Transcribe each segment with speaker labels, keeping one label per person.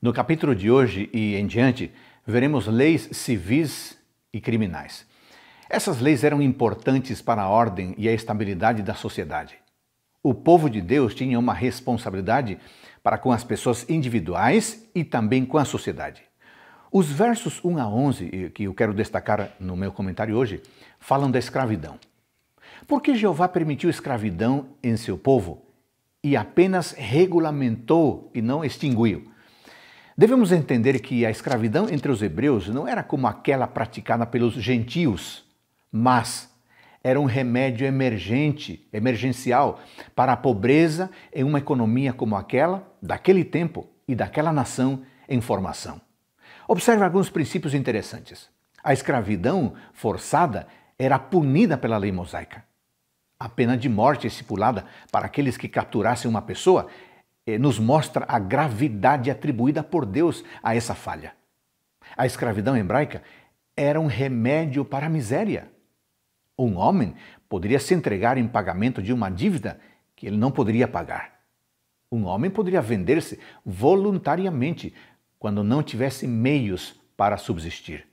Speaker 1: No capítulo de hoje e em diante, veremos leis civis e criminais. Essas leis eram importantes para a ordem e a estabilidade da sociedade. O povo de Deus tinha uma responsabilidade para com as pessoas individuais e também com a sociedade. Os versos 1 a 11, que eu quero destacar no meu comentário hoje, falam da escravidão. Por que Jeová permitiu escravidão em seu povo e apenas regulamentou e não extinguiu? Devemos entender que a escravidão entre os hebreus não era como aquela praticada pelos gentios, mas era um remédio emergente, emergencial para a pobreza em uma economia como aquela, daquele tempo e daquela nação em formação. Observe alguns princípios interessantes. A escravidão forçada era punida pela lei mosaica. A pena de morte estipulada para aqueles que capturassem uma pessoa eh, nos mostra a gravidade atribuída por Deus a essa falha. A escravidão hebraica era um remédio para a miséria. Um homem poderia se entregar em pagamento de uma dívida que ele não poderia pagar. Um homem poderia vender-se voluntariamente quando não tivesse meios para subsistir.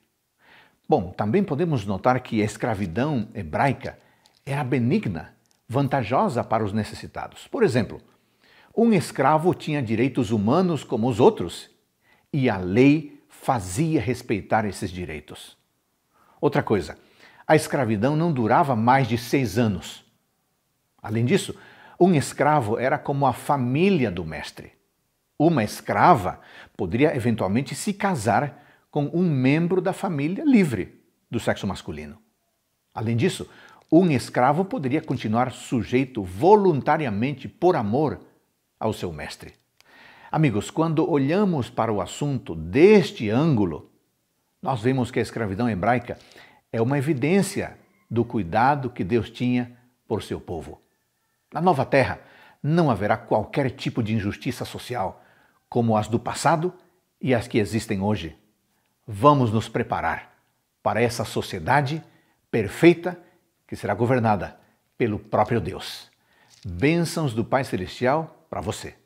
Speaker 1: Bom, também podemos notar que a escravidão hebraica era benigna, vantajosa para os necessitados. Por exemplo, um escravo tinha direitos humanos como os outros e a lei fazia respeitar esses direitos. Outra coisa, a escravidão não durava mais de seis anos. Além disso, um escravo era como a família do mestre. Uma escrava poderia eventualmente se casar com um membro da família livre do sexo masculino. Além disso, um escravo poderia continuar sujeito voluntariamente por amor ao seu mestre. Amigos, quando olhamos para o assunto deste ângulo, nós vemos que a escravidão hebraica é uma evidência do cuidado que Deus tinha por seu povo. Na nova terra não haverá qualquer tipo de injustiça social, como as do passado e as que existem hoje. Vamos nos preparar para essa sociedade perfeita que será governada pelo próprio Deus. Bênçãos do Pai Celestial para você.